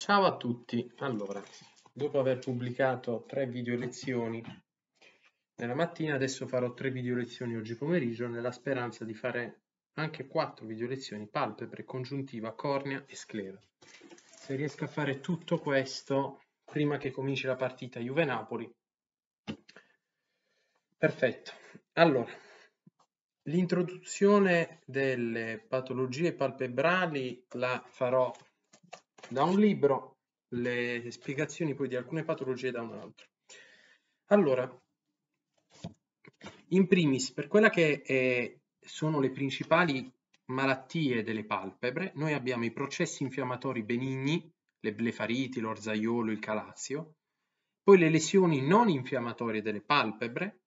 Ciao a tutti! Allora, dopo aver pubblicato tre video lezioni nella mattina, adesso farò tre video lezioni oggi pomeriggio nella speranza di fare anche quattro video lezioni palpebre, congiuntiva, cornea e sclera. Se riesco a fare tutto questo prima che cominci la partita Juve-Napoli, perfetto. Allora, l'introduzione delle patologie palpebrali la farò da un libro, le spiegazioni poi di alcune patologie da un altro. Allora, in primis, per quella che è, sono le principali malattie delle palpebre, noi abbiamo i processi infiammatori benigni, le blefariti, l'orzaiolo, il calazio, poi le lesioni non infiammatorie delle palpebre,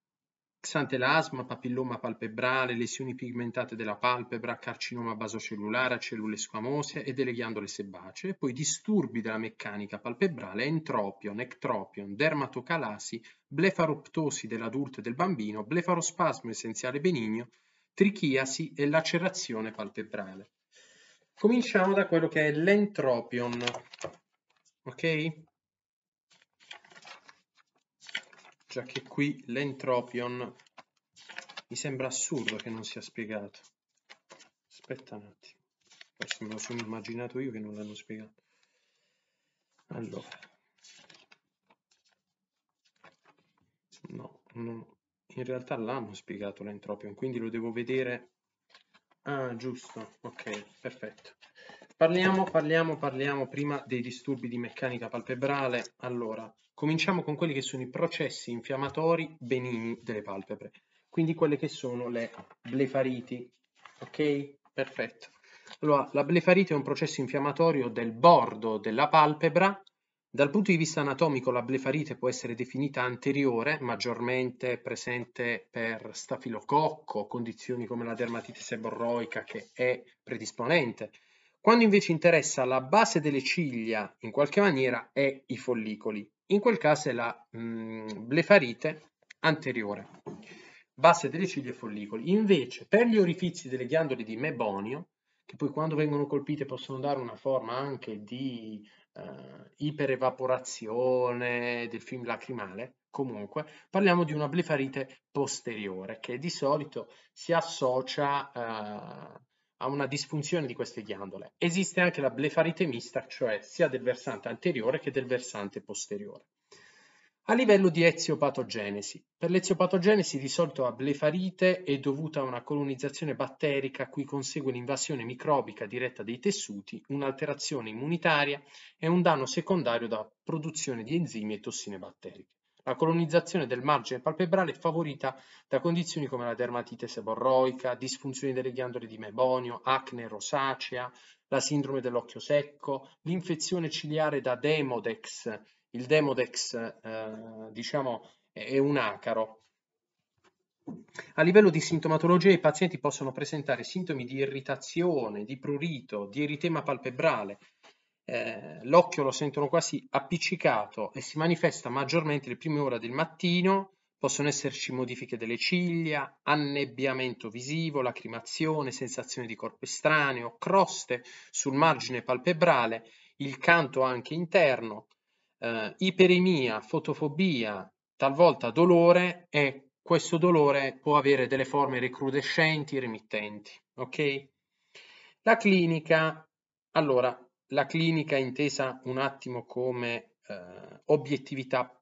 xantelasma, papilloma palpebrale, lesioni pigmentate della palpebra, carcinoma basocellulare cellule squamose e delle ghiandole sebacee, poi disturbi della meccanica palpebrale, entropion, ectropion, dermatocalasi, blefaroptosi dell'adulto e del bambino, blefarospasmo essenziale benigno, trichiasi e lacerazione palpebrale. Cominciamo da quello che è l'entropion, ok? già cioè che qui l'entropion mi sembra assurdo che non sia spiegato. Aspetta un attimo, forse me lo sono immaginato io che non l'hanno spiegato. Allora, no, no, in realtà l'hanno spiegato l'entropion, quindi lo devo vedere. Ah, giusto, ok, perfetto. Parliamo, parliamo, parliamo prima dei disturbi di meccanica palpebrale. Allora, Cominciamo con quelli che sono i processi infiammatori benigni delle palpebre, quindi quelle che sono le blefariti. Ok? Perfetto. Allora, la blefarite è un processo infiammatorio del bordo della palpebra. Dal punto di vista anatomico la blefarite può essere definita anteriore, maggiormente presente per stafilococco, condizioni come la dermatite seborroica che è predisponente. Quando invece interessa la base delle ciglia, in qualche maniera, è i follicoli. In quel caso è la mh, mm, blefarite anteriore, basse delle ciglia e follicoli. Invece, per gli orifizi delle ghiandole di mebonio, che poi quando vengono colpite possono dare una forma anche di eh, iperevaporazione del film lacrimale, comunque parliamo di una blefarite posteriore che di solito si associa eh, a una disfunzione di queste ghiandole. Esiste anche la blefarite mista, cioè sia del versante anteriore che del versante posteriore. A livello di eziopatogenesi, per l'eziopatogenesi di solito la blefarite è dovuta a una colonizzazione batterica a cui consegue l'invasione microbica diretta dei tessuti, un'alterazione immunitaria e un danno secondario da produzione di enzimi e tossine batteriche. La colonizzazione del margine palpebrale è favorita da condizioni come la dermatite seborroica, disfunzioni delle ghiandole di mebonio, acne rosacea, la sindrome dell'occhio secco, l'infezione ciliare da Demodex. Il Demodex, eh, diciamo, è un acaro. A livello di sintomatologia i pazienti possono presentare sintomi di irritazione, di prurito, di eritema palpebrale, eh, l'occhio lo sentono quasi appiccicato e si manifesta maggiormente le prime ore del mattino, possono esserci modifiche delle ciglia, annebbiamento visivo, lacrimazione, sensazione di corpo estraneo, croste sul margine palpebrale, il canto anche interno, eh, iperemia, fotofobia, talvolta dolore e questo dolore può avere delle forme recrudescenti, remittenti, ok? La clinica, allora, la clinica intesa un attimo come eh, obiettività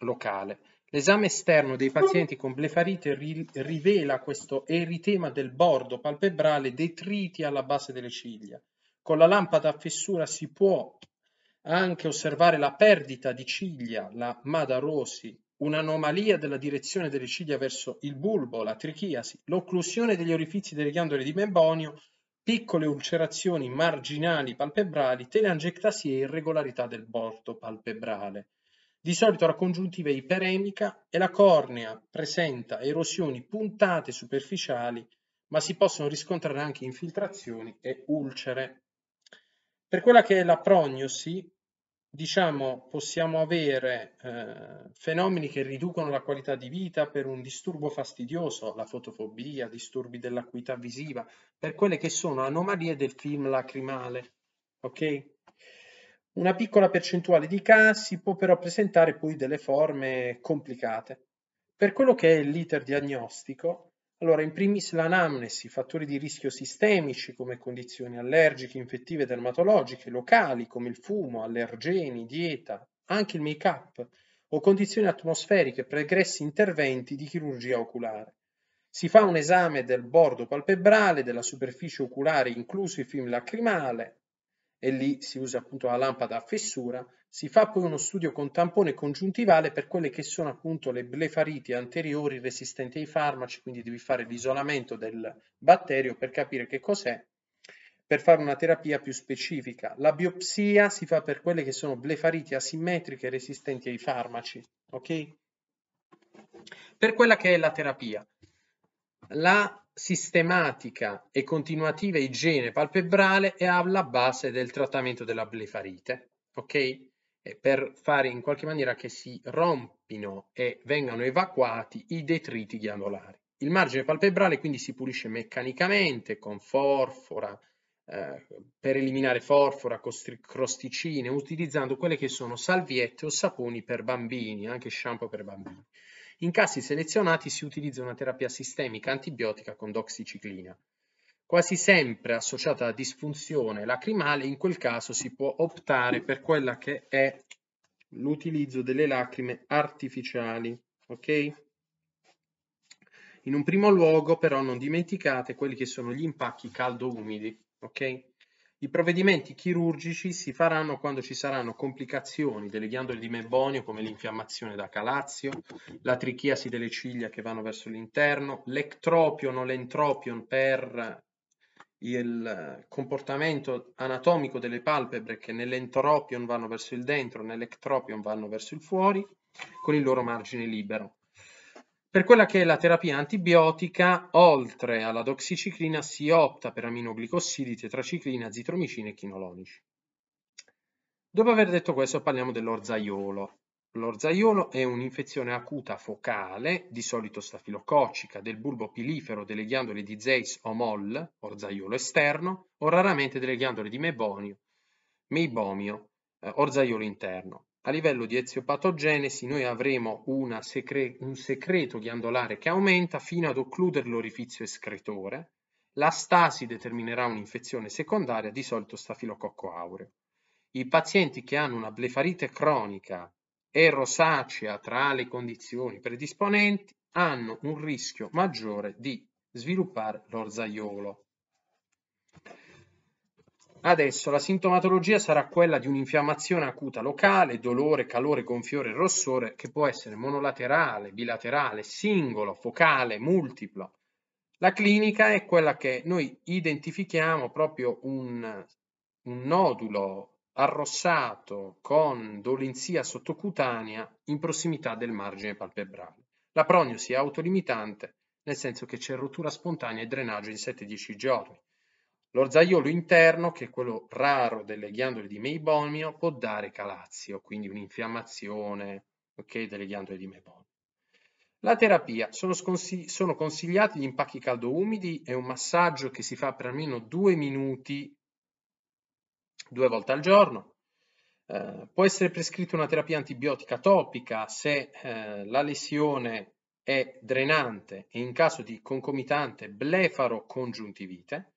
locale. L'esame esterno dei pazienti con blefarite ri rivela questo eritema del bordo palpebrale detriti alla base delle ciglia. Con la lampada a fessura si può anche osservare la perdita di ciglia, la madarosi, un'anomalia della direzione delle ciglia verso il bulbo, la trichiasi, l'occlusione degli orifizi delle ghiandole di membonio piccole ulcerazioni marginali palpebrali, telangiectasie e irregolarità del bordo palpebrale. Di solito la congiuntiva è iperemica e la cornea presenta erosioni puntate superficiali, ma si possono riscontrare anche infiltrazioni e ulcere. Per quella che è la prognosi, diciamo, possiamo avere eh, fenomeni che riducono la qualità di vita per un disturbo fastidioso, la fotofobia, disturbi dell'acuità visiva, per quelle che sono anomalie del film lacrimale. Ok? Una piccola percentuale di casi può però presentare poi delle forme complicate. Per quello che è l'iter diagnostico, allora, in primis l'anamnesi, fattori di rischio sistemici come condizioni allergiche, infettive, dermatologiche, locali come il fumo, allergeni, dieta, anche il make-up o condizioni atmosferiche pregressi interventi di chirurgia oculare. Si fa un esame del bordo palpebrale, della superficie oculare, incluso il film lacrimale, e lì si usa appunto la lampada a fessura si fa poi uno studio con tampone congiuntivale per quelle che sono appunto le blefariti anteriori resistenti ai farmaci, quindi devi fare l'isolamento del batterio per capire che cos'è, per fare una terapia più specifica. La biopsia si fa per quelle che sono blefariti asimmetriche resistenti ai farmaci, ok? Per quella che è la terapia. La sistematica e continuativa igiene palpebrale è alla base del trattamento della blefarite, ok? per fare in qualche maniera che si rompino e vengano evacuati i detriti ghiandolari. Il margine palpebrale quindi si pulisce meccanicamente con forfora, eh, per eliminare forfora, crosticine, utilizzando quelle che sono salviette o saponi per bambini, anche shampoo per bambini. In casi selezionati si utilizza una terapia sistemica antibiotica con doxiciclina quasi sempre associata a disfunzione lacrimale, in quel caso si può optare per quella che è l'utilizzo delle lacrime artificiali, ok? In un primo luogo però non dimenticate quelli che sono gli impacchi caldo-umidi, ok? I provvedimenti chirurgici si faranno quando ci saranno complicazioni delle ghiandole di mebbonio come l'infiammazione da calazio, la trichiasi delle ciglia che vanno verso l'interno, l'ectropion o l'entropion per il comportamento anatomico delle palpebre che nell'entropion vanno verso il dentro, nell'ectropion vanno verso il fuori, con il loro margine libero. Per quella che è la terapia antibiotica, oltre alla doxiciclina si opta per aminoglicossidi, tetraciclina, zitromicina e chinolonici. Dopo aver detto questo parliamo dell'orzaiolo. L'orzaiolo è un'infezione acuta focale, di solito stafilococcica, del bulbo pilifero delle ghiandole di Zeiss o Moll, orzaiolo esterno, o raramente delle ghiandole di Mebonio, Meibomio, eh, orzaiolo interno. A livello di eziopatogenesi noi avremo secre un secreto ghiandolare che aumenta fino ad occludere l'orifizio escretore. La stasi determinerà un'infezione secondaria, di solito stafilococco aureo. I pazienti che hanno una blefarite cronica e rosacea tra le condizioni predisponenti hanno un rischio maggiore di sviluppare l'orzaiolo. Adesso la sintomatologia sarà quella di un'infiammazione acuta locale, dolore, calore, gonfiore e rossore che può essere monolaterale, bilaterale, singolo, focale, multiplo. La clinica è quella che noi identifichiamo proprio un, un nodulo arrossato con dolenzia sottocutanea in prossimità del margine palpebrale. La prognosi è autolimitante, nel senso che c'è rottura spontanea e drenaggio in 7-10 giorni. L'orzaiolo interno, che è quello raro delle ghiandole di meibomio, può dare calazio, quindi un'infiammazione okay, delle ghiandole di meibomio. La terapia. Sono, sconsig- sono consigliati gli impacchi caldo-umidi e un massaggio che si fa per almeno due minuti due volte al giorno. Eh, può essere prescritta una terapia antibiotica topica se eh, la lesione è drenante e in caso di concomitante blefaro congiuntivite.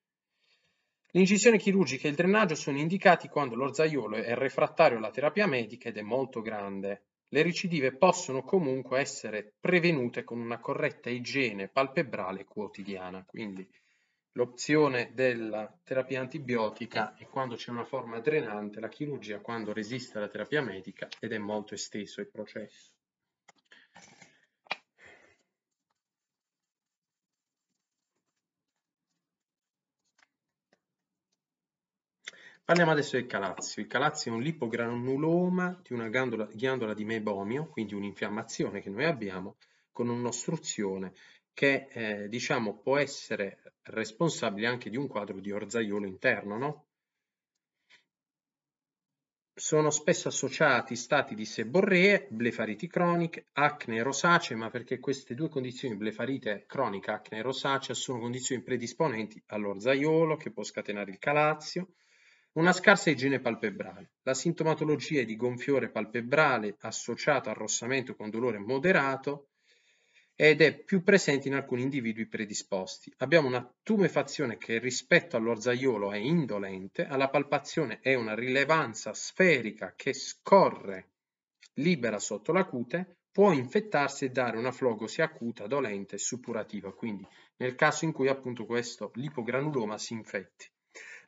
L'incisione chirurgica e il drenaggio sono indicati quando l'orzaiolo è refrattario alla terapia medica ed è molto grande. Le recidive possono comunque essere prevenute con una corretta igiene palpebrale quotidiana, quindi l'opzione della terapia antibiotica e quando c'è una forma drenante, la chirurgia quando resiste alla terapia medica ed è molto esteso il processo. Parliamo adesso del calazio. Il calazio è un lipogranuloma di una ghiandola, ghiandola di mebomio, quindi un'infiammazione che noi abbiamo, con un'ostruzione che eh, diciamo può essere responsabile anche di un quadro di orzaiolo interno, no? Sono spesso associati stati di seborree, blefariti croniche, acne rosacea, ma perché queste due condizioni, blefarite cronica e acne rosacea, sono condizioni predisponenti all'orzaiolo che può scatenare il calazio, una scarsa igiene palpebrale. La sintomatologia è di gonfiore palpebrale associato a arrossamento con dolore moderato, ed è più presente in alcuni individui predisposti. Abbiamo una tumefazione che rispetto all'orzaiolo è indolente, alla palpazione è una rilevanza sferica che scorre libera sotto la cute, può infettarsi e dare una flogosi acuta, dolente e suppurativa, quindi nel caso in cui appunto questo l'ipogranuloma si infetti.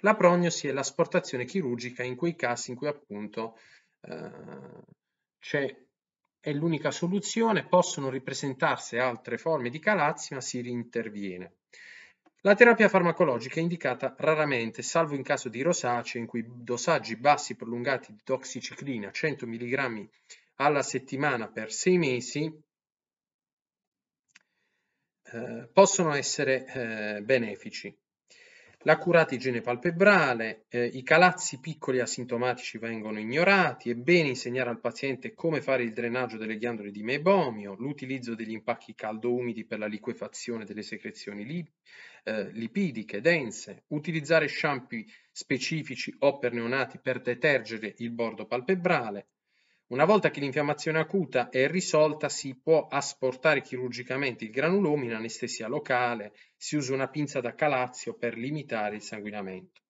La prognosi è l'asportazione chirurgica in quei casi in cui appunto eh, c'è è l'unica soluzione, possono ripresentarsi altre forme di calazzi, ma si rinterviene. La terapia farmacologica è indicata raramente, salvo in caso di rosacea in cui dosaggi bassi prolungati di doxiciclina 100 mg alla settimana per 6 mesi eh, possono essere eh, benefici. L'accurata igiene palpebrale, eh, i calazzi piccoli asintomatici vengono ignorati, è bene insegnare al paziente come fare il drenaggio delle ghiandole di meibomio, l'utilizzo degli impacchi caldo-umidi per la liquefazione delle secrezioni lip eh, lipidiche dense, utilizzare shampoo specifici o per neonati per detergere il bordo palpebrale, una volta che l'infiammazione acuta è risolta si può asportare chirurgicamente il granulomo in anestesia locale, si usa una pinza da calazio per limitare il sanguinamento.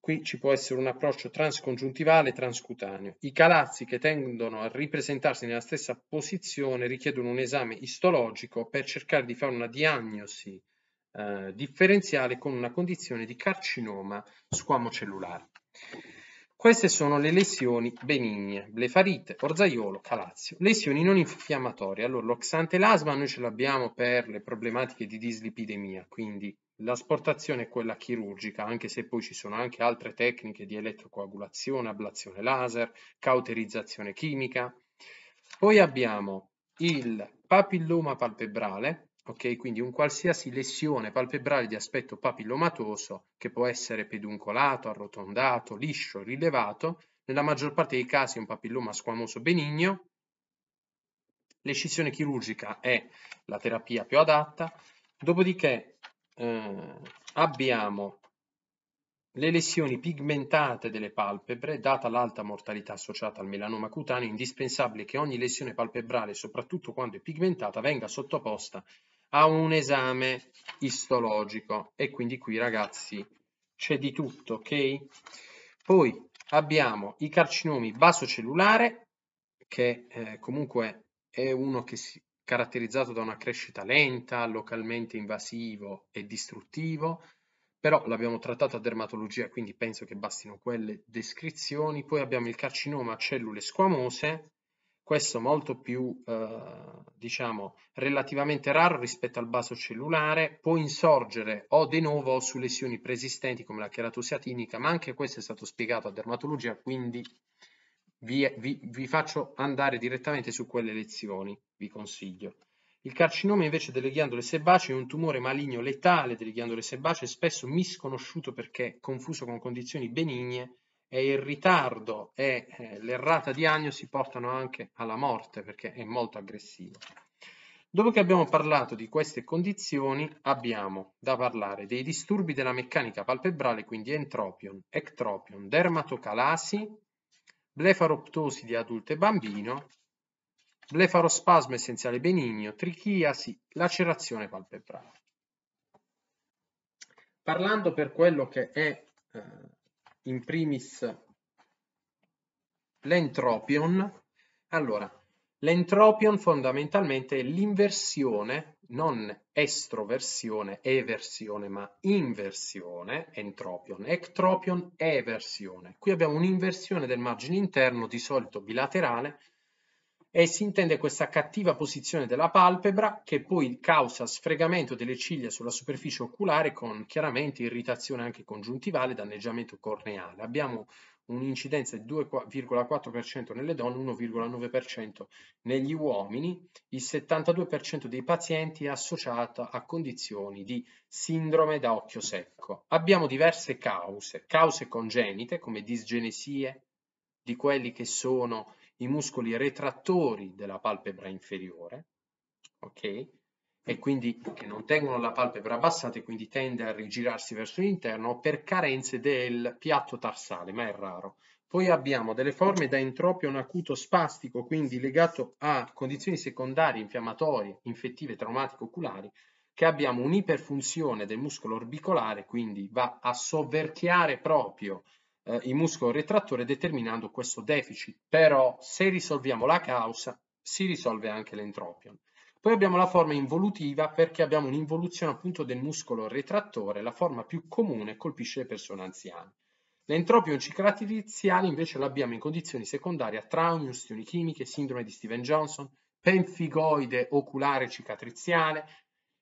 Qui ci può essere un approccio transcongiuntivale e transcutaneo. I calazzi che tendono a ripresentarsi nella stessa posizione richiedono un esame istologico per cercare di fare una diagnosi eh, differenziale con una condizione di carcinoma squamocellulare. Queste sono le lesioni benigne, blefarite, orzaiolo, calazio, lesioni non infiammatorie. Allora, l'oxante e noi ce l'abbiamo per le problematiche di dislipidemia, quindi l'asportazione è quella chirurgica, anche se poi ci sono anche altre tecniche di elettrocoagulazione, ablazione laser, cauterizzazione chimica. Poi abbiamo il papilloma palpebrale, ok? Quindi un qualsiasi lesione palpebrale di aspetto papillomatoso, che può essere peduncolato, arrotondato, liscio, rilevato, nella maggior parte dei casi un papilloma squamoso benigno. l'escisione chirurgica è la terapia più adatta, dopodiché eh, abbiamo le lesioni pigmentate delle palpebre, data l'alta mortalità associata al melanoma cutaneo, è indispensabile che ogni lesione palpebrale, soprattutto quando è pigmentata, venga sottoposta a un esame istologico e quindi qui ragazzi c'è di tutto, ok? Poi abbiamo i carcinomi basocellulare che eh, comunque è uno che si caratterizzato da una crescita lenta, localmente invasivo e distruttivo, però l'abbiamo trattato a dermatologia, quindi penso che bastino quelle descrizioni. Poi abbiamo il carcinoma a cellule squamose, questo molto più eh, diciamo relativamente raro rispetto al basso cellulare, può insorgere o de novo su lesioni preesistenti come la cheratosi ma anche questo è stato spiegato a dermatologia, quindi vi, vi, vi faccio andare direttamente su quelle lezioni, vi consiglio. Il carcinoma invece delle ghiandole sebacee è un tumore maligno letale delle ghiandole sebacee, spesso misconosciuto perché confuso con condizioni benigne e il ritardo e eh, l'errata diagnosi portano anche alla morte perché è molto aggressivo. Dopo che abbiamo parlato di queste condizioni, abbiamo da parlare dei disturbi della meccanica palpebrale, quindi entropion, ectropion, dermatocalasi, blefaroptosi di adulto e bambino, blefarospasmo essenziale benigno, trichiasi, lacerazione palpebrale. Parlando per quello che è eh, in primis l'entropion. Allora, l'entropion fondamentalmente è l'inversione, non estroversione, eversione, ma inversione, entropion, ectropion, eversione. Qui abbiamo un'inversione del margine interno, di solito bilaterale, e si intende questa cattiva posizione della palpebra che poi causa sfregamento delle ciglia sulla superficie oculare con chiaramente irritazione anche congiuntivale e danneggiamento corneale. Abbiamo un'incidenza del 2,4% nelle donne, 1,9% negli uomini, il 72% dei pazienti è associato a condizioni di sindrome da occhio secco. Abbiamo diverse cause, cause congenite come disgenesie di quelli che sono i muscoli retrattori della palpebra inferiore, ok? E quindi che non tengono la palpebra abbassata e quindi tende a rigirarsi verso l'interno per carenze del piatto tarsale, ma è raro. Poi abbiamo delle forme da entropion acuto spastico, quindi legato a condizioni secondarie infiammatorie, infettive, traumatiche, oculari, che abbiamo un'iperfunzione del muscolo orbicolare, quindi va a sovverchiare proprio eh, il muscolo retrattore determinando questo deficit. Però se risolviamo la causa, si risolve anche l'entropion. Poi abbiamo la forma involutiva perché abbiamo un'involuzione appunto del muscolo retrattore, la forma più comune colpisce le persone anziane. L'entropion cicatriziale invece l'abbiamo in condizioni secondarie a traumi, ustioni chimiche, sindrome di Steven Johnson, penfigoide oculare cicatriziale,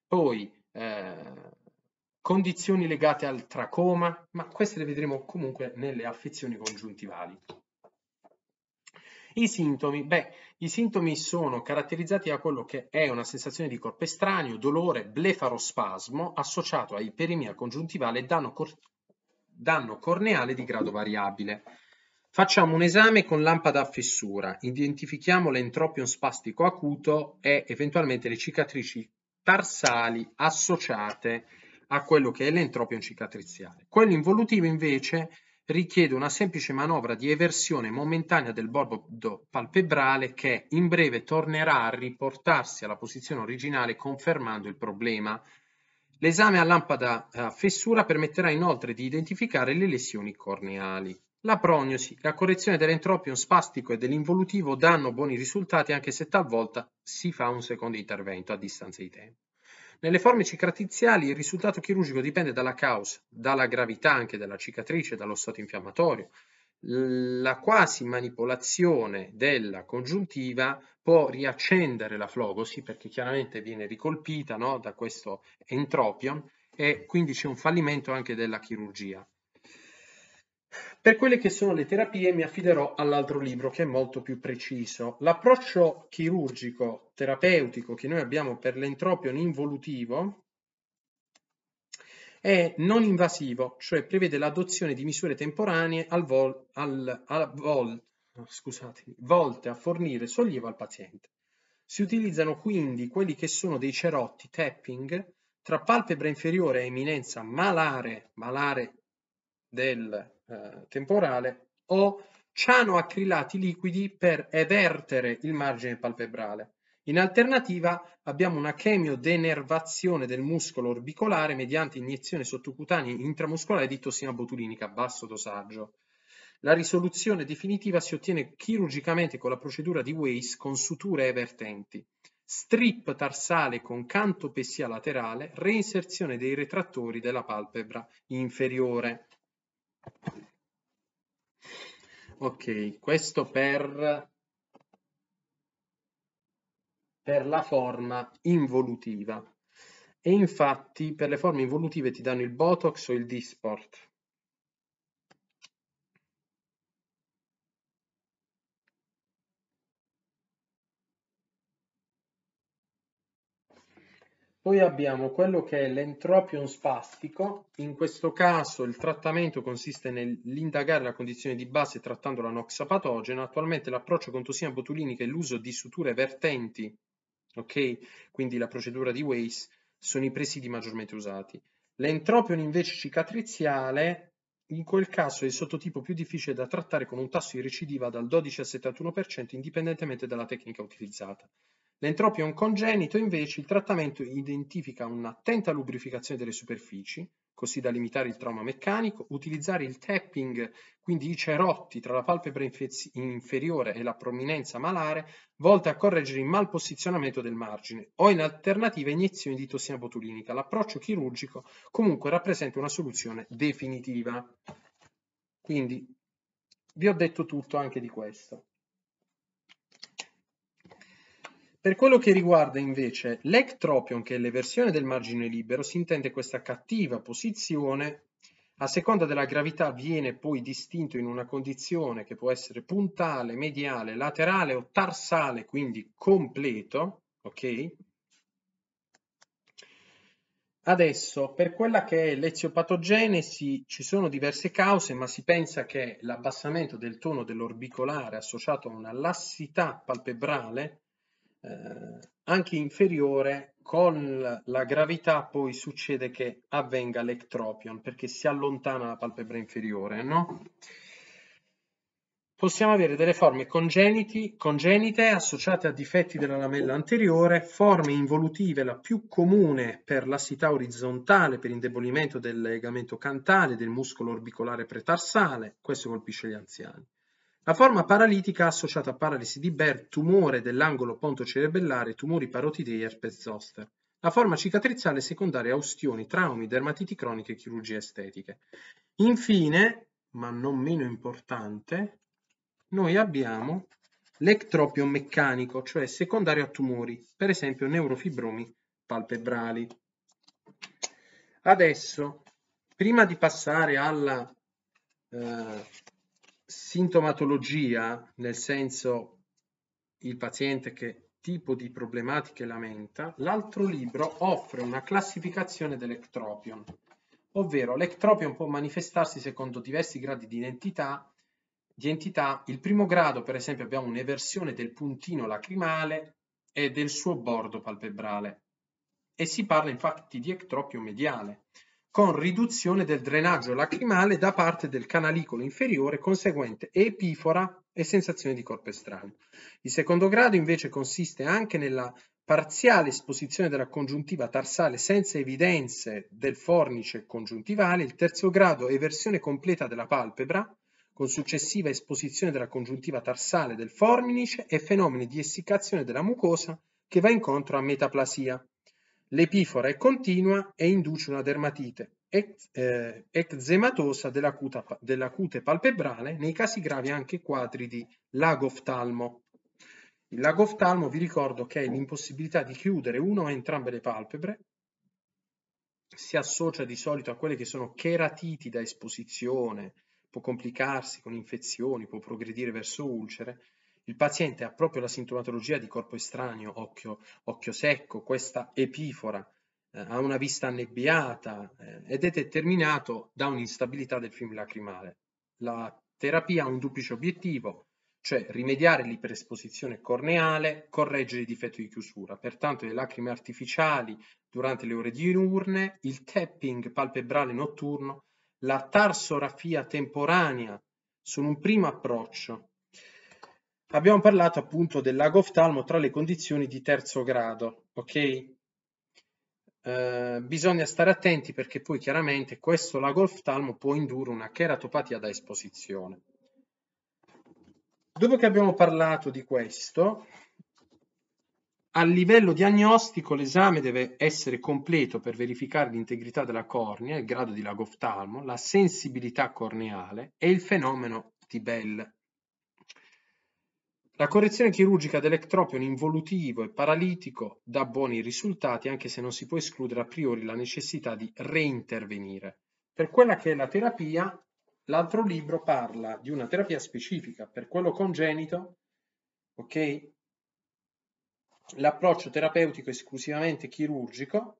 poi eh, condizioni legate al tracoma, ma queste le vedremo comunque nelle affezioni congiuntivali. I sintomi, beh, i sintomi sono caratterizzati da quello che è una sensazione di corpo estraneo, dolore, blefarospasmo associato a iperemia congiuntivale e danno, cor danno corneale di grado variabile. Facciamo un esame con lampada a fessura, identifichiamo l'entropion spastico acuto e eventualmente le cicatrici tarsali associate a quello che è l'entropio cicatriziale. Quello involutivo invece richiede una semplice manovra di eversione momentanea del bordo palpebrale che in breve tornerà a riportarsi alla posizione originale confermando il problema. L'esame a lampada a fessura permetterà inoltre di identificare le lesioni corneali. La prognosi, la correzione dell'entropion spastico e dell'involutivo danno buoni risultati anche se talvolta si fa un secondo intervento a distanza di tempo. Nelle forme cicatriziali il risultato chirurgico dipende dalla causa, dalla gravità anche della cicatrice, dallo stato infiammatorio. La quasi manipolazione della congiuntiva può riaccendere la flogosi perché chiaramente viene ricolpita no, da questo entropion e quindi c'è un fallimento anche della chirurgia. Per quelle che sono le terapie mi affiderò all'altro libro che è molto più preciso. L'approccio chirurgico terapeutico che noi abbiamo per l'entropion involutivo è non invasivo, cioè prevede l'adozione di misure temporanee al vol, al, al vol, volte a fornire sollievo al paziente. Si utilizzano quindi quelli che sono dei cerotti tapping tra palpebra inferiore e eminenza malare, malare del eh, temporale o cianoacrilati liquidi per evertere il margine palpebrale. In alternativa abbiamo una chemiodenervazione del muscolo orbicolare mediante iniezione sottocutanea intramuscolare di tossina botulinica a basso dosaggio. La risoluzione definitiva si ottiene chirurgicamente con la procedura di Weiss con suture evertenti, strip tarsale con canto pessia laterale, reinserzione dei retrattori della palpebra inferiore. Ok, questo per, per la forma involutiva. E infatti per le forme involutive ti danno il Botox o il Disport Poi abbiamo quello che è l'entropion spastico, in questo caso il trattamento consiste nell'indagare la condizione di base trattando la noxa patogena, attualmente l'approccio con tossina botulinica e l'uso di suture vertenti, ok? Quindi la procedura di Waze, sono i presidi maggiormente usati. L'entropion invece cicatriziale, in quel caso è il sottotipo più difficile da trattare con un tasso di recidiva dal 12 al 71% indipendentemente dalla tecnica utilizzata un congenito invece il trattamento identifica un'attenta lubrificazione delle superfici, così da limitare il trauma meccanico, utilizzare il tapping, quindi i cerotti tra la palpebra inferiore e la prominenza malare, volte a correggere il malposizionamento del margine, o in alternativa iniezioni di tossina botulinica. L'approccio chirurgico comunque rappresenta una soluzione definitiva. Quindi vi ho detto tutto anche di questo. Per quello che riguarda invece l'ectropion, che è l'eversione del margine libero, si intende questa cattiva posizione, a seconda della gravità viene poi distinto in una condizione che può essere puntale, mediale, laterale o tarsale, quindi completo, ok? Adesso, per quella che è l'eziopatogenesi, ci sono diverse cause, ma si pensa che l'abbassamento del tono dell'orbicolare associato a una lassità palpebrale eh, anche inferiore, con la gravità poi succede che avvenga l'ectropion perché si allontana la palpebra inferiore, no? Possiamo avere delle forme congeniti, congenite associate a difetti della lamella anteriore, forme involutive la più comune per lassità orizzontale, per indebolimento del legamento cantale, del muscolo orbicolare pretarsale, questo colpisce gli anziani la forma paralitica associata a paralisi di Baird, tumore dell'angolo pontocerebellare, tumori parotidei e herpes zoster. La forma cicatrizzale secondaria a ustioni, traumi, dermatiti croniche e chirurgie estetiche. Infine, ma non meno importante, noi abbiamo l'ectropio meccanico, cioè secondario a tumori, per esempio neurofibromi palpebrali. Adesso, prima di passare alla eh, sintomatologia, nel senso il paziente che tipo di problematiche lamenta, l'altro libro offre una classificazione dell'ectropion, ovvero l'ectropion può manifestarsi secondo diversi gradi di identità, di entità. Il primo grado, per esempio, abbiamo un'eversione del puntino lacrimale e del suo bordo palpebrale e si parla infatti di ectropio mediale con riduzione del drenaggio lacrimale da parte del canalicolo inferiore conseguente epifora e sensazione di corpo estraneo. Il secondo grado invece consiste anche nella parziale esposizione della congiuntiva tarsale senza evidenze del fornice congiuntivale, il terzo grado è versione completa della palpebra, con successiva esposizione della congiuntiva tarsale del fornice e fenomeni di essiccazione della mucosa che va incontro a metaplasia. L'epifora è continua e induce una dermatite eh, eczematosa della, cute palpebrale, nei casi gravi anche quadri di lago oftalmo. Il lago oftalmo vi ricordo che è l'impossibilità di chiudere una o entrambe le palpebre, si associa di solito a quelle che sono cheratiti da esposizione, può complicarsi con infezioni, può progredire verso ulcere, il paziente ha proprio la sintomatologia di corpo estraneo, occhio, occhio secco, questa epifora, eh, ha una vista annebbiata eh, ed è determinato da un'instabilità del film lacrimale. La terapia ha un duplice obiettivo, cioè rimediare l'iperesposizione corneale, correggere il difetto di chiusura. Pertanto le lacrime artificiali durante le ore diurne, il tapping palpebrale notturno, la tarsorafia temporanea sono un primo approccio Abbiamo parlato appunto del lago oftalmo tra le condizioni di terzo grado, ok? Eh, bisogna stare attenti perché poi chiaramente questo lago oftalmo può indurre una cheratopatia da esposizione. Dopo che abbiamo parlato di questo, a livello diagnostico l'esame deve essere completo per verificare l'integrità della cornea, il grado di lago oftalmo, la sensibilità corneale e il fenomeno di Bell. La correzione chirurgica dell'ectropion involutivo e paralitico dà buoni risultati anche se non si può escludere a priori la necessità di reintervenire. Per quella che è la terapia, l'altro libro parla di una terapia specifica, per quello congenito, ok? L'approccio terapeutico esclusivamente chirurgico,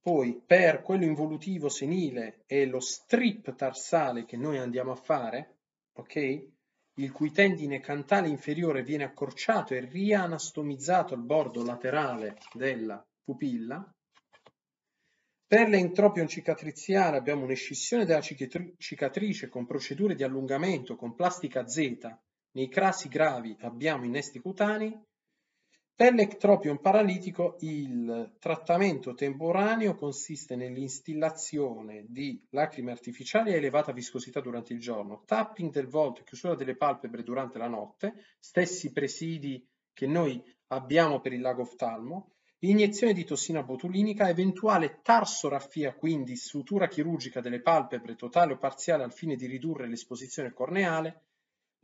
poi per quello involutivo senile è lo strip tarsale che noi andiamo a fare, ok? il cui tendine cantale inferiore viene accorciato e rianastomizzato al bordo laterale della pupilla. Per l'entropion cicatriziale abbiamo un'escissione della cicatrice con procedure di allungamento con plastica Z. Nei crasi gravi abbiamo innesti cutanei per l'ectropium paralitico il trattamento temporaneo consiste nell'instillazione di lacrime artificiali a elevata viscosità durante il giorno, tapping del volto e chiusura delle palpebre durante la notte, stessi presidi che noi abbiamo per il lago oftalmo, iniezione di tossina botulinica, eventuale tarsorafia, quindi sutura chirurgica delle palpebre totale o parziale al fine di ridurre l'esposizione corneale,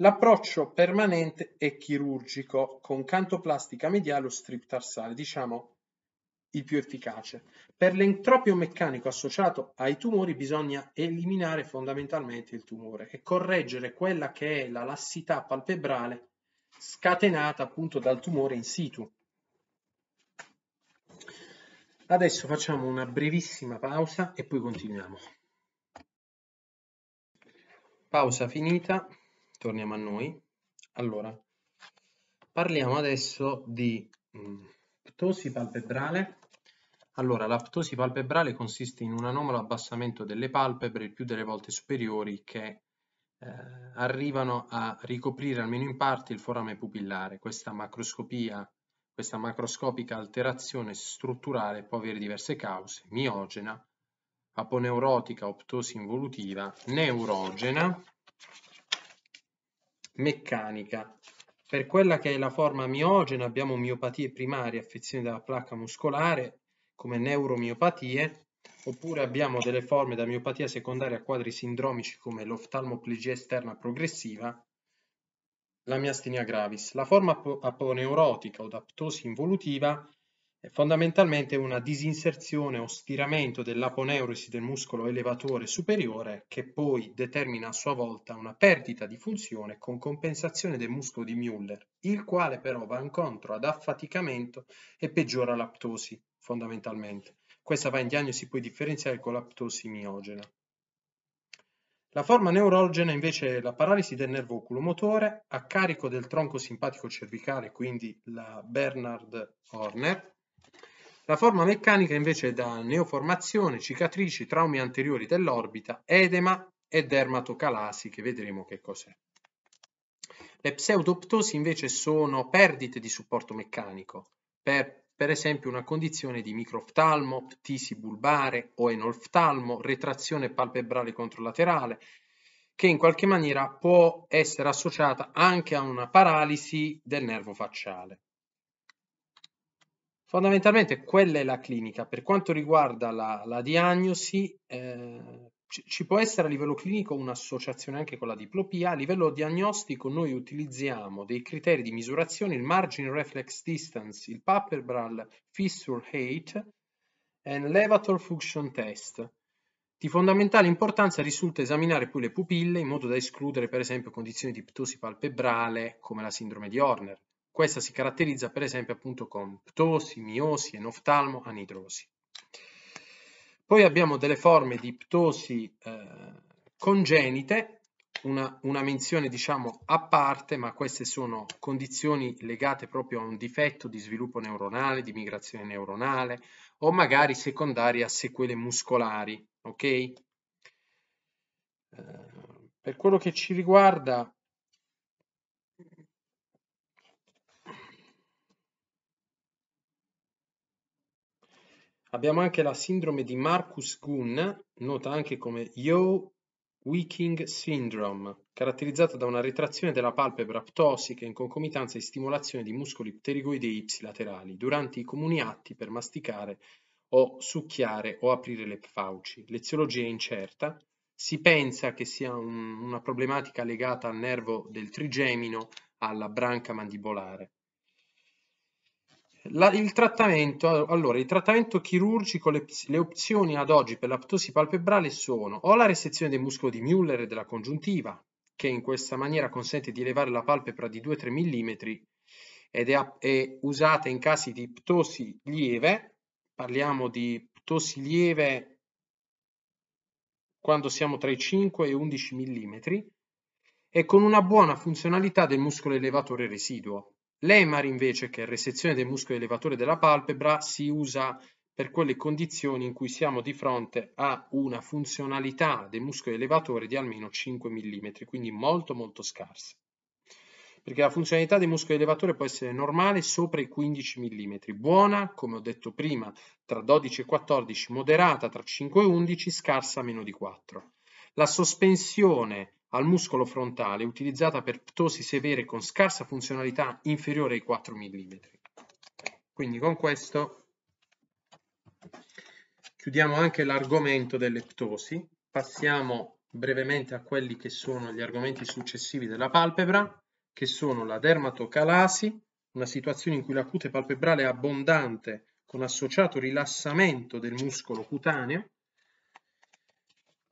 L'approccio permanente è chirurgico con cantoplastica mediale o strip tarsale, diciamo il più efficace. Per l'entropio meccanico associato ai tumori bisogna eliminare fondamentalmente il tumore e correggere quella che è la lassità palpebrale scatenata appunto dal tumore in situ. Adesso facciamo una brevissima pausa e poi continuiamo. Pausa finita torniamo a noi. Allora, parliamo adesso di mh, mm, ptosi palpebrale. Allora, la ptosi palpebrale consiste in un anomalo abbassamento delle palpebre, il più delle volte superiori, che eh, arrivano a ricoprire almeno in parte il forame pupillare. Questa macroscopia, questa macroscopica alterazione strutturale può avere diverse cause, miogena, aponeurotica o ptosi involutiva, neurogena, meccanica. Per quella che è la forma miogena abbiamo miopatie primarie, affezioni della placca muscolare, come neuromiopatie, oppure abbiamo delle forme da miopatia secondaria a quadri sindromici come l'oftalmoplegia esterna progressiva, la miastenia gravis. La forma aponeurotica o da ptosi involutiva è fondamentalmente una disinserzione o stiramento dell'aponeurosi del muscolo elevatore superiore che poi determina a sua volta una perdita di funzione con compensazione del muscolo di Müller, il quale però va incontro ad affaticamento e peggiora l'aptosi fondamentalmente. Questa va in diagnosi poi differenziale con l'aptosi miogena. La forma neurogena invece è la paralisi del nervo oculomotore a carico del tronco simpatico cervicale, quindi la Bernard Horner, la forma meccanica invece è da neoformazione, cicatrici, traumi anteriori dell'orbita, edema e dermatocalasi, che vedremo che cos'è. Le pseudoptosi invece sono perdite di supporto meccanico, per, per esempio una condizione di microftalmo, ptisi bulbare o enolftalmo, retrazione palpebrale controlaterale, che in qualche maniera può essere associata anche a una paralisi del nervo facciale. Fondamentalmente quella è la clinica. Per quanto riguarda la, la diagnosi, eh, ci, può essere a livello clinico un'associazione anche con la diplopia. A livello diagnostico noi utilizziamo dei criteri di misurazione, il margin reflex distance, il palpebral fissure height e l'evator function test. Di fondamentale importanza risulta esaminare poi le pupille in modo da escludere per esempio condizioni di ptosi palpebrale come la sindrome di Horner. Questa si caratterizza per esempio appunto con ptosi, miosi, enoftalmo, anidrosi. Poi abbiamo delle forme di ptosi eh, congenite, una, una, menzione diciamo a parte, ma queste sono condizioni legate proprio a un difetto di sviluppo neuronale, di migrazione neuronale o magari secondarie a sequele muscolari, ok? Eh, per quello che ci riguarda Abbiamo anche la sindrome di Marcus Gunn, nota anche come Yo Wicking Syndrome, caratterizzata da una retrazione della palpebra ptosica in concomitanza di stimolazione di muscoli pterigoidei ipsilaterali durante i comuni atti per masticare o succhiare o aprire le fauci. L'eziologia è incerta, si pensa che sia un, una problematica legata al nervo del trigemino alla branca mandibolare. La, il trattamento, allora, il trattamento chirurgico, le, le, opzioni ad oggi per la ptosi palpebrale sono o la resezione del muscolo di Müller e della congiuntiva, che in questa maniera consente di elevare la palpebra di 2-3 mm ed è, è, usata in casi di ptosi lieve, parliamo di ptosi lieve quando siamo tra i 5 e 11 mm, e con una buona funzionalità del muscolo elevatore residuo, L'EMAR invece, che è resezione del muscolo elevatore della palpebra, si usa per quelle condizioni in cui siamo di fronte a una funzionalità del muscolo elevatore di almeno 5 mm, quindi molto molto scarsa. Perché la funzionalità del muscolo elevatore può essere normale sopra i 15 mm, buona, come ho detto prima, tra 12 e 14, moderata tra 5 e 11, scarsa meno di 4. La sospensione al muscolo frontale utilizzata per ptosi severe con scarsa funzionalità inferiore ai 4 mm. Quindi con questo chiudiamo anche l'argomento delle ptosi, passiamo brevemente a quelli che sono gli argomenti successivi della palpebra, che sono la dermatocalasi, una situazione in cui la cute palpebrale è abbondante con associato rilassamento del muscolo cutaneo,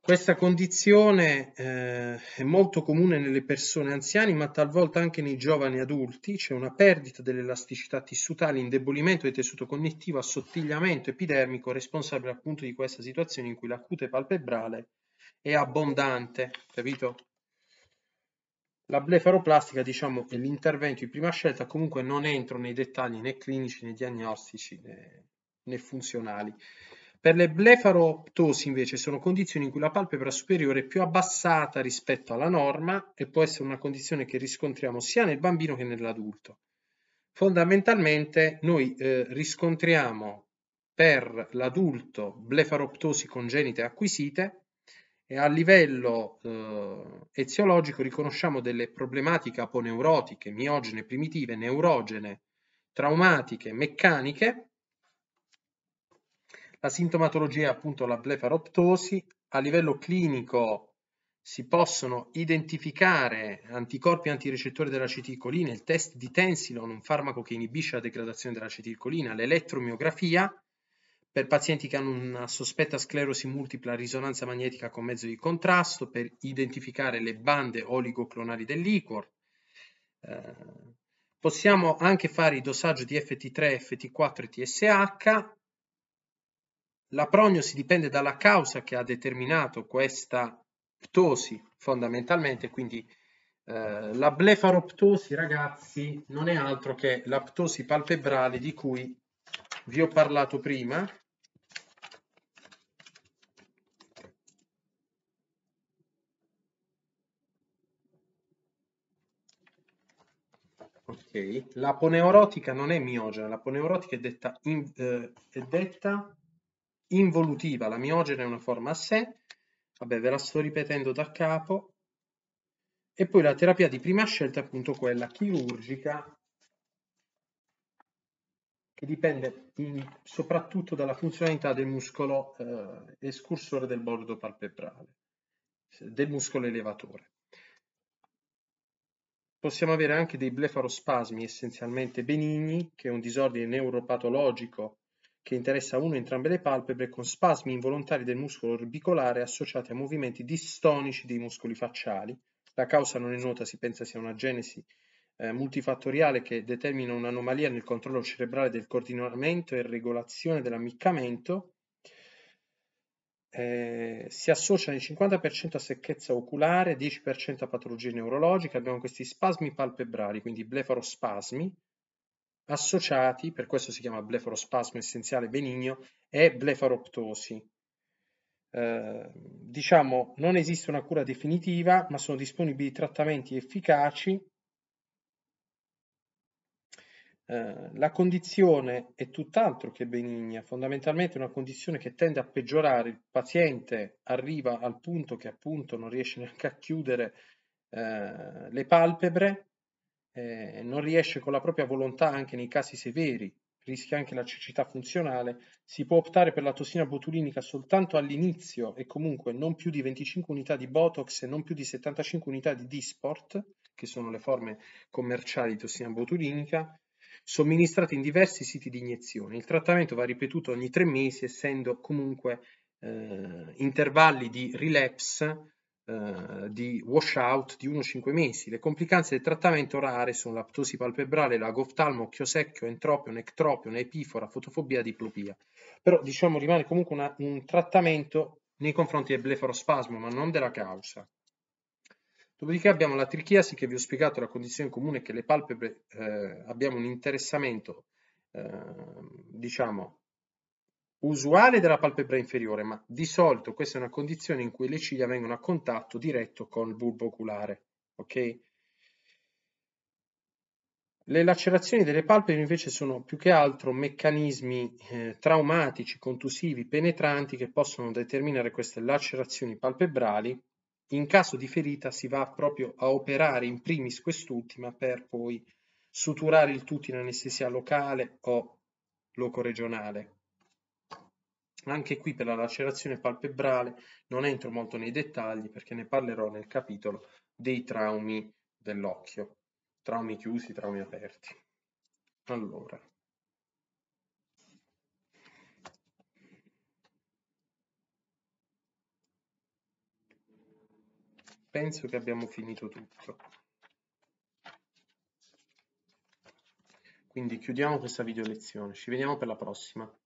questa condizione eh, è molto comune nelle persone anziane, ma talvolta anche nei giovani adulti. C'è una perdita dell'elasticità tissutale, indebolimento del tessuto connettivo, assottigliamento epidermico, responsabile appunto di questa situazione in cui la cute palpebrale è abbondante, capito? La blefaroplastica, diciamo, è l'intervento di prima scelta, comunque non entro nei dettagli né clinici né diagnostici né, né funzionali. Per le blefaroptosi invece sono condizioni in cui la palpebra superiore è più abbassata rispetto alla norma e può essere una condizione che riscontriamo sia nel bambino che nell'adulto. Fondamentalmente noi eh, riscontriamo per l'adulto blefaroptosi congenite acquisite e a livello eh, eziologico riconosciamo delle problematiche aponeurotiche, miogene primitive, neurogene, traumatiche, meccaniche la sintomatologia è appunto la blefaroptosi. A livello clinico si possono identificare anticorpi antirecettori dell'acetilcolina, il test di Tensilon, un farmaco che inibisce la degradazione dell'acetilcolina, l'elettromiografia per pazienti che hanno una sospetta sclerosi multipla risonanza magnetica con mezzo di contrasto, per identificare le bande oligoclonali dell'ICOR. Eh, possiamo anche fare i dosaggi di FT3, FT4 e TSH la prognosi dipende dalla causa che ha determinato questa ptosi fondamentalmente, quindi eh, la blefaroptosi ragazzi non è altro che la ptosi palpebrale di cui vi ho parlato prima, Ok, la poneurotica non è miogena, la poneurotica è detta, in, eh, è detta involutiva, la miogena è una forma a sé, vabbè ve la sto ripetendo da capo, e poi la terapia di prima scelta è appunto quella chirurgica, che dipende in, soprattutto dalla funzionalità del muscolo eh, escursore del bordo palpebrale, del muscolo elevatore. Possiamo avere anche dei blefarospasmi essenzialmente benigni, che è un disordine neuropatologico che interessa uno o entrambe le palpebre con spasmi involontari del muscolo orbicolare associati a movimenti distonici dei muscoli facciali. La causa non è nota, si pensa sia una genesi eh, multifattoriale che determina un'anomalia nel controllo cerebrale del coordinamento e regolazione dell'ammiccamento. Eh, si associa nel 50% a secchezza oculare, 10% a patologie neurologiche, abbiamo questi spasmi palpebrali, quindi blefarospasmi, associati, per questo si chiama blefarospasmo essenziale benigno, e blefaroptosi. Eh, diciamo, non esiste una cura definitiva, ma sono disponibili trattamenti efficaci. Eh, la condizione è tutt'altro che benigna, fondamentalmente è una condizione che tende a peggiorare, il paziente arriva al punto che appunto non riesce neanche a chiudere eh, le palpebre, eh, non riesce con la propria volontà anche nei casi severi, rischia anche la cecità funzionale, si può optare per la tossina botulinica soltanto all'inizio e comunque non più di 25 unità di Botox e non più di 75 unità di Disport, che sono le forme commerciali di tossina botulinica, somministrate in diversi siti di iniezione. Il trattamento va ripetuto ogni tre mesi, essendo comunque eh, intervalli di relapse eh, di washout di 1-5 mesi. Le complicanze del trattamento rare sono l'aptosi palpebrale, l'agoftalmo, occhio secchio, entropio, nectropio, epifora, fotofobia, diplopia. Però diciamo rimane comunque una, un trattamento nei confronti del blefarospasmo, ma non della causa. Dopodiché abbiamo la trichiasi che vi ho spiegato la condizione comune che le palpebre eh, abbiamo un interessamento eh, diciamo usuale della palpebra inferiore, ma di solito questa è una condizione in cui le ciglia vengono a contatto diretto con il bulbo oculare. ok? Le lacerazioni delle palpebre invece sono più che altro meccanismi eh, traumatici, contusivi, penetranti che possono determinare queste lacerazioni palpebrali. In caso di ferita si va proprio a operare in primis quest'ultima per poi suturare il tutto in anestesia locale o loco regionale. Anche qui per la lacerazione palpebrale non entro molto nei dettagli perché ne parlerò nel capitolo dei traumi dell'occhio, traumi chiusi, traumi aperti. Allora. Penso che abbiamo finito tutto. Quindi chiudiamo questa video lezione, ci vediamo per la prossima.